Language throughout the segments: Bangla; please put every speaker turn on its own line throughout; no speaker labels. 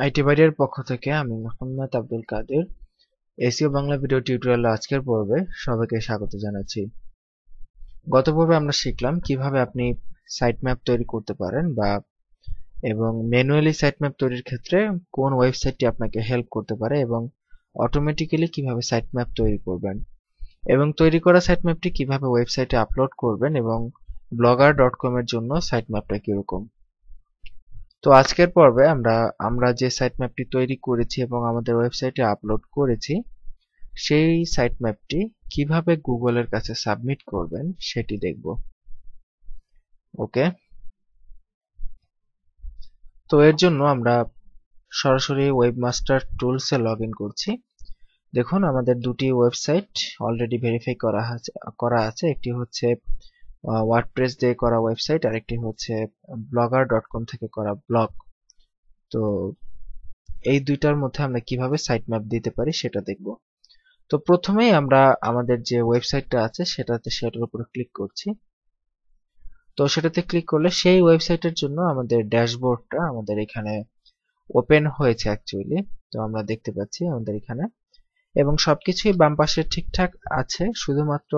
আইটি বাড়ির পক্ষ থেকে আমি Mohammad Abdul Kader SEO Bangla video tutorial আজকের পর্বে সবাইকে স্বাগত জানাচ্ছি গত পর্বে আমরা শিখলাম কিভাবে আপনি সাইট ম্যাপ তৈরি করতে পারেন বা এবং ম্যানুয়ালি সাইট ম্যাপ তৈরির ক্ষেত্রে কোন ওয়েবসাইটটি আপনাকে হেল্প করতে পারে এবং অটোমেটিক্যালি কিভাবে সাইট ম্যাপ তৈরি করবেন এবং তৈরি করা সাইট ম্যাপটি কিভাবে ওয়েবসাইটে আপলোড করবেন এবং ব্লগার ডট কমের জন্য সাইট ম্যাপটা কীরকম তো আজকের পর্বে আমরা আমরা যে সাইট ম্যাপটি তৈরি করেছি এবং আমাদের ওয়েবসাইটে আপলোড করেছি সেই সাইট ম্যাপটি কিভাবে গুগলের কাছে সাবমিট করবেন সেটি দেখব ওকে তো এর জন্য আমরা সরাসরি ওয়েবমাস্টার টুলসে লগ ইন করছি দেখুন আমাদের দুটি ওয়েবসাইট অলরেডি ভেরিফাই করা আছে করা আছে একটি হচ্ছে ওয়ার্ডপ্রেস দিয়ে করা ওয়েবসাইট আরেকটি হচ্ছে ব্লগার ডট কম থেকে করা ব্লগ তো এই দুইটার মধ্যে আমরা কিভাবে সাইট ম্যাপ দিতে পারি সেটা দেখব তো প্রথমেই আমরা আমাদের যে ওয়েবসাইটটা আছে সেটাতে সেটার উপরে ক্লিক করছি তো সেটাতে ক্লিক করলে সেই ওয়েবসাইটের জন্য আমাদের ড্যাশবোর্ডটা আমাদের এখানে ওপেন হয়েছে অ্যাকচুয়ালি তো আমরা দেখতে পাচ্ছি আমাদের এখানে এবং সবকিছুই বাম পাশে ঠিকঠাক আছে শুধুমাত্র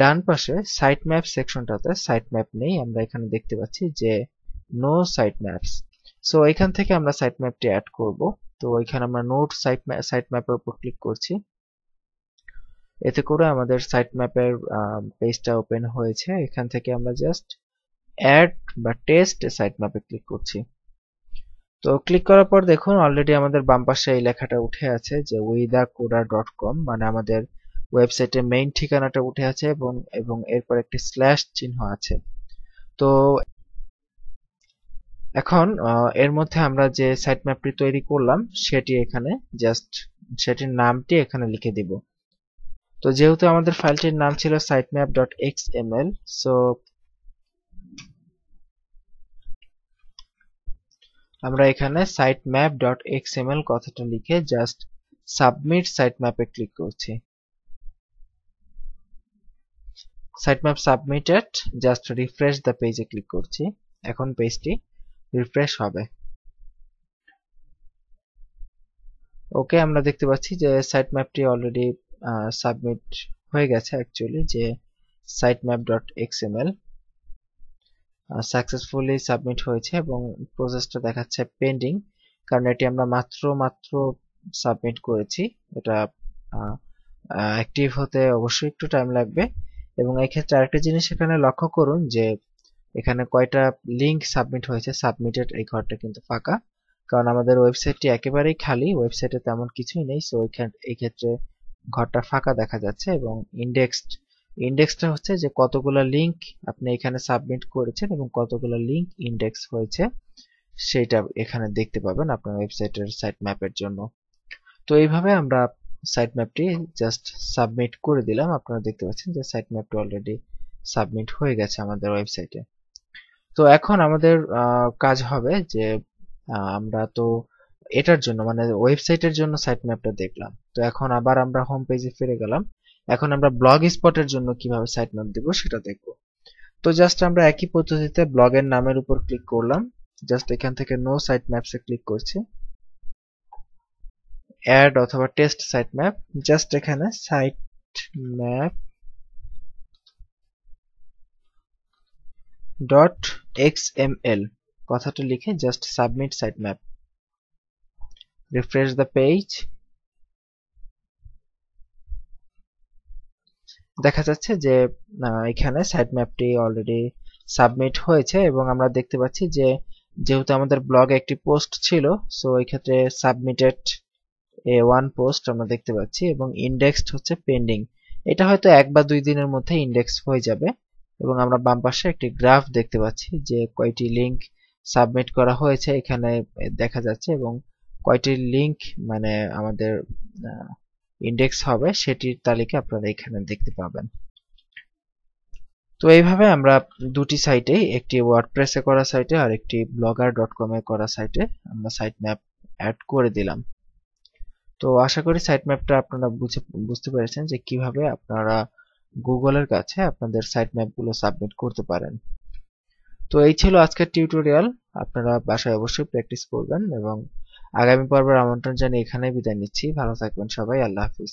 ডান পাশে সাইট ম্যাপ সেকশনটাতে সাইট ম্যাপ নেই আমরা এখানে দেখতে পাচ্ছি যে নো সাইট ম্যাপস সো এখান থেকে আমরা সাইট ম্যাপটি অ্যাড করব তো এখানে আমরা নোট সাইট ম্যাপ সাইট ম্যাপের উপর ক্লিক করছি এতে করে আমাদের সাইট ম্যাপের পেজটা ওপেন হয়েছে এখান থেকে আমরা জাস্ট অ্যাড বা টেস্ট সাইট ম্যাপে ক্লিক করছি তো ক্লিক করার পর দেখুন অলরেডি আমাদের বাম পাশে এই লেখাটা উঠে আছে যে উইদা কোডা ডট কম মানে আমাদের ওয়েবসাইটের মেইন ঠিকানাটা উঠে আছে এবং এবং এরপর একটি স্ল্যাশ চিহ্ন আছে তো এখন এর মধ্যে আমরা যে সাইট ম্যাপটি তৈরি করলাম সেটি এখানে জাস্ট সেটির নামটি এখানে লিখে দিব তো যেহেতু আমাদের ফাইলটির নাম ছিল map dot X M L so আমরা এখানে map dot X M L কথাটা লিখে জাস্ট সাবমিট সাইটম্যাপে ক্লিক করছি sitemap submitted just refresh the পেজে ক্লিক করছি এখন পেজটি রিফ্রেশ হবে ওকে আমরা দেখতে পাচ্ছি যে সাইট ম্যাপটি অলরেডি সাবমিট হয়ে গেছে অ্যাকচুয়ালি যে site map dot L successfully submit হয়েছে এবং প্রসেসটা দেখাচ্ছে পেন্ডিং কারণ এটি আমরা মাত্র মাত্র সাবমিট করেছি এটা অ্যাক্টিভ হতে অবশ্যই একটু টাইম লাগবে এবং এই ক্ষেত্রে আরেকটা জিনিস এখানে লক্ষ্য করুন যে এখানে কয়টা লিংক সাবমিট হয়েছে সাবমিটেড এই ঘরটা কিন্তু ফাঁকা কারণ আমাদের ওয়েবসাইটটি একেবারেই খালি ওয়েবসাইটে তেমন কিছুই নেই সো এই ক্ষেত্রে ঘরটা ফাঁকা দেখা যাচ্ছে এবং ইন্ডেক্সড ইন্ডেক্সটা হচ্ছে যে কতগুলো লিংক আপনি এখানে সাবমিট করেছেন এবং কতগুলো লিংক ইন্ডেক্স হয়েছে সেটা এখানে দেখতে পাবেন আপনার ওয়েবসাইটের সাইট ম্যাপের জন্য তো এইভাবে আমরা সাইট ম্যাপটি জাস্ট সাবমিট করে দিলাম আপনারা দেখতে পাচ্ছেন যে সাইট ম্যাপটি অলরেডি সাবমিট হয়ে গেছে আমাদের ওয়েবসাইটে তো এখন আমাদের কাজ হবে যে আমরা তো এটার জন্য মানে ওয়েবসাইটের জন্য সাইট ম্যাপটা দেখলাম তো এখন আবার আমরা হোম পেজে ফিরে গেলাম এখন আমরা ব্লগ স্পটের জন্য কিভাবে সাইট ম্যাপ দেব সেটা দেখব তো জাস্ট আমরা একই পদ্ধতিতে ব্লগের নামের উপর ক্লিক করলাম জাস্ট এখান থেকে নো সাইট ম্যাপসে ক্লিক করছি অ্যাড অথবা টেস্ট সাইট ম্যাপ জাস্ট এখানে site map dot X M L কথাটা লিখে just submit site map refresh the page দেখা যাচ্ছে যে এখানে সাইট ম্যাপটি অলরেডি সাবমিট হয়েছে এবং আমরা দেখতে পাচ্ছি যে যেহেতু আমাদের ব্লগে একটি পোস্ট ছিল সো এই ক্ষেত্রে সাবমিটেড এ ওয়ান পোস্ট আমরা দেখতে পাচ্ছি এবং ইন্ডেক্সড হচ্ছে পেন্ডিং এটা হয়তো এক বা দুই দিনের মধ্যে ইন্ডেক্স হয়ে যাবে এবং আমরা বাম পাশে একটি গ্রাফ দেখতে পাচ্ছি যে কয়টি লিঙ্ক সাবমিট করা হয়েছে এখানে দেখা যাচ্ছে এবং কয়টি লিঙ্ক মানে আমাদের ইন্ডেক্স হবে সেটির তালিকা আপনারা এখানে দেখতে পাবেন তো এইভাবে আমরা দুটি সাইটে একটি ওয়ার্ডপ্রেসে করা সাইটে আর একটি ব্লগার ডট কমে করা সাইটে আমরা সাইট ম্যাপ অ্যাড করে দিলাম তো আশা করি সাইট ম্যাপটা আপনারা বুঝে বুঝতে পেরেছেন যে কিভাবে আপনারা গুগলের কাছে আপনাদের সাইট ম্যাপগুলো সাবমিট করতে পারেন তো এই ছিল আজকের টিউটোরিয়াল আপনারা বাসায় অবশ্যই প্র্যাকটিস করবেন এবং আগামী পর্বের আমন্ত্রণ জানিয়ে এখানে বিদায় নিচ্ছি ভালো থাকবেন সবাই আল্লাহ হাফিজ